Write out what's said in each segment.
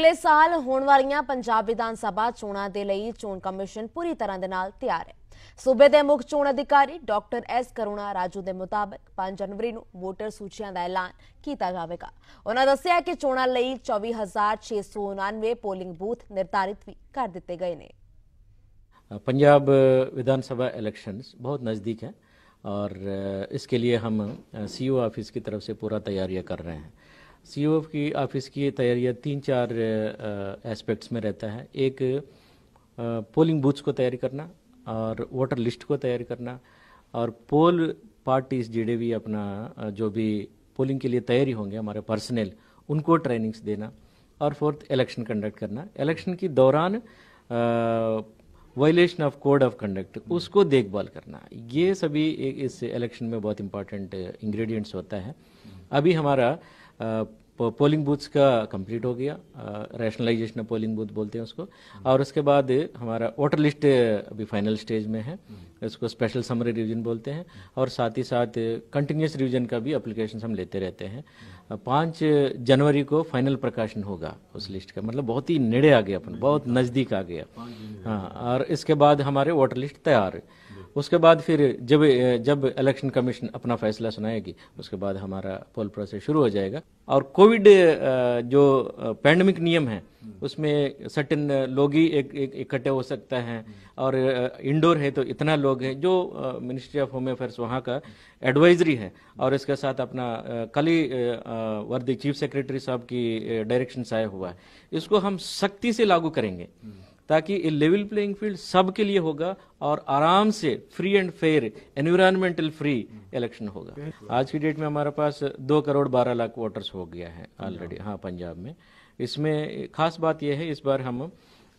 ਅਗਲੇ ਸਾਲ ਹੋਣ ਵਾਲੀਆਂ ਪੰਜਾਬ ਵਿਧਾਨ ਸਭਾ ਚੋਣਾਂ ਦੇ ਲਈ ਚੋਣ ਕਮਿਸ਼ਨ ਪੂਰੀ ਤਰ੍ਹਾਂ ਦੇ ਨਾਲ ਤਿਆਰ ਹੈ। ਸੂਬੇ ਦੇ ਮੁੱਖ ਚੋਣ ਅਧਿਕਾਰੀ ਡਾਕਟਰ ਐਸ ਕਰੁਣਾ ਰਾਜੂ ਦੇ ਮੁਤਾਬਕ 5 ਜਨਵਰੀ ਨੂੰ ਵੋਟਰ ਸੂਚੀਆਂ ਦਾ ਐਲਾਨ ਕੀਤਾ ਜਾਵੇਗਾ। ਉਹਨਾਂ ਦੱਸਿਆ ਕਿ ਚੋਣਾਂ ਲਈ 24699 ਪੋਲਿੰਗ ਬੂਥ ਨਿਰਧਾਰਿਤ ਵੀ ਕਰ ਦਿੱਤੇ ਗਏ ਨੇ। ਪੰਜਾਬ ਵਿਧਾਨ ਸਭਾ ਇਲੈਕਸ਼ਨਸ ਬਹੁਤ ਨਜ਼ਦੀਕ ਹੈ ਔਰ इसके ਲਈ ਹਮ ਸੀਓ ਆਫਿਸ की ਤਰਫ ਸੇ ਪੂਰਾ ਤਿਆਰੀਆਂ ਕਰ ਰਹੇ हैं सी e की ऑफिस की तैयारियाँ तीन चार एस्पेक्ट्स में रहता है एक पोलिंग बूथ्स को तैयार करना और वोटर लिस्ट को तैयार करना और पोल पार्टीज जिड़े भी अपना जो भी पोलिंग के लिए तैयारी होंगे हमारे पर्सनल उनको ट्रेनिंग्स देना और फोर्थ इलेक्शन कंडक्ट करना इलेक्शन के दौरान violation of code of conduct उसको देखभाल करना ये सभी इस इलेक्शन में बहुत इंपॉर्टेंट इंग्रेडिएंट्स होता है हम्म। अभी हमारा पोलिंग बूथ्स का कंप्लीट हो गया रैशनलाइजेशन ऑफ पोलिंग बूथ बोलते हैं उसको और उसके बाद हमारा वोटर लिस्ट अभी फाइनल स्टेज में है इसको स्पेशल समरी रिवीजन बोलते हैं और साथ ही साथ कंटिन्यूस रिवीजन का भी अप्लीकेशन हम लेते रहते हैं पाँच जनवरी को फाइनल प्रकाशन होगा उस लिस्ट का मतलब बहुत ही नेड़े आ गया अपन बहुत नज़दीक आ गया हाँ और इसके बाद हमारे वोटर लिस्ट तैयार उसके बाद फिर जब जब इलेक्शन कमीशन अपना फैसला सुनाएगी उसके बाद हमारा पोल प्रोसेस शुरू हो जाएगा और कोविड जो पैंडमिक नियम है उसमें सर्टेन लोग ही एक इकट्ठे हो सकता है और इंडोर है तो इतना लोग हैं जो मिनिस्ट्री ऑफ होम अफेयर्स वहाँ का एडवाइजरी है और इसके साथ अपना कल ही वर्दी चीफ सेक्रेटरी साहब की डायरेक्शन आया हुआ है इसको हम सख्ती से लागू करेंगे ताकि ये लेवल प्लेइंग फील्ड सबके लिए होगा और आराम से free and fair environmental free election होगा आज की डेट में हमारे पास दो करोड़ बारह लाख वोटर्स हो गया है ऑलरेडी हाँ पंजाब में इसमें खास बात यह है इस बार हम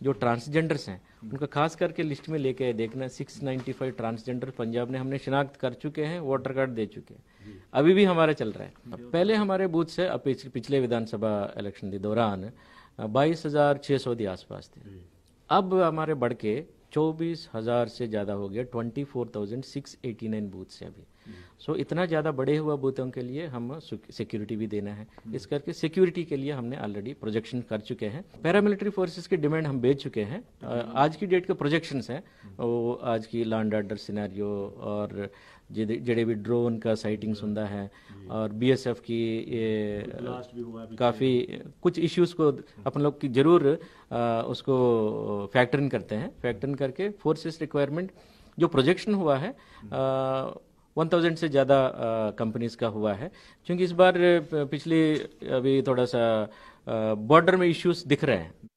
जो ट्रांसजेंडर्स हैं उनका खास करके लिस्ट में लेके देखना 695 ट्रांसजेंडर पंजाब ने हमने शिनाख्त कर चुके हैं वोटर कार्ड दे चुके हैं अभी भी हमारा चल रहा है पहले हमारे बूथ से पिछले विधानसभा इलेक्शन के दौरान बाईस हजार छः सौ के आसपास थे अब हमारे बढ़ के चौबीस हज़ार से ज़्यादा हो गया twenty four thousand six eighty nine booths हैं अभी सो so, इतना ज़्यादा बड़े हुआ बूथों के लिए हम सिक्योरिटी भी देना है इस करके सिक्योरिटी के लिए हमने ऑलरेडी प्रोजेक्शन कर चुके हैं पैरामिलिट्री फोर्सेस की डिमांड हम भेज चुके हैं आज की डेट के प्रोजेक्शन हैं वो आज की लैंड आर्डर सिनारियो और जड़े भी ड्रोन का साइटिंग सुनता है और बीएसएफ की ये काफ़ी कुछ इश्यूज को अपन लोग की जरूर आ, उसको फैक्टर इन करते हैं फैक्टर इन करके फोर्सेस रिक्वायरमेंट जो प्रोजेक्शन हुआ है आ, 1000 से ज़्यादा कंपनीज का हुआ है क्योंकि इस बार पिछली अभी थोड़ा सा बॉर्डर में इश्यूज दिख रहे हैं